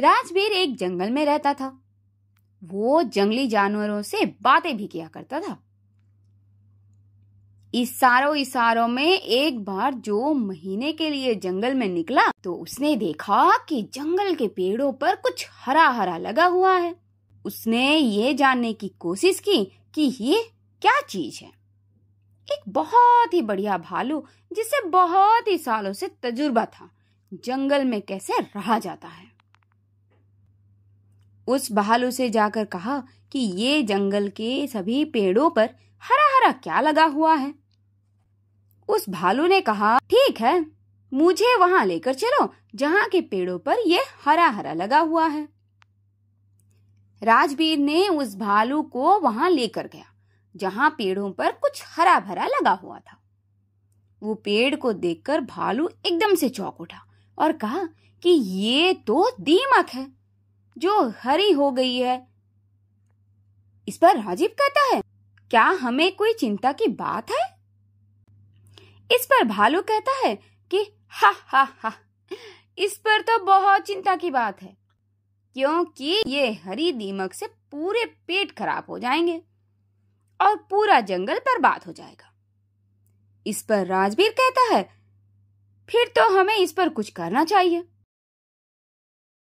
राजवीर एक जंगल में रहता था वो जंगली जानवरों से बातें भी किया करता था इशारों इशारों में एक बार जो महीने के लिए जंगल में निकला तो उसने देखा कि जंगल के पेड़ों पर कुछ हरा हरा लगा हुआ है उसने ये जानने की कोशिश की कि ये क्या चीज है एक बहुत ही बढ़िया भालू जिसे बहुत ही सालों से तजुर्बा था जंगल में कैसे रहा जाता है उस बहालू से जाकर कहा कि ये जंगल के सभी पेड़ों पर हरा हरा क्या लगा हुआ है उस भालू ने कहा ठीक है मुझे वहां लेकर चलो जहाँ के पेड़ों पर यह हरा हरा लगा हुआ है राजवीर ने उस भालू को वहां लेकर गया जहां पेड़ों पर कुछ हरा भरा लगा हुआ था वो पेड़ को देखकर भालू एकदम से चौक उठा और कहा कि ये तो दीमक है जो हरी हो गई है इस पर राजीव कहता है क्या हमें कोई चिंता की बात है इस पर भालू कहता है कि हा हा हा इस पर तो बहुत चिंता की बात है क्योंकि ये हरी दीमक से पूरे पेट खराब हो जाएंगे और पूरा जंगल बर्बाद हो जाएगा इस पर राजवीर कहता है फिर तो हमें इस पर कुछ करना चाहिए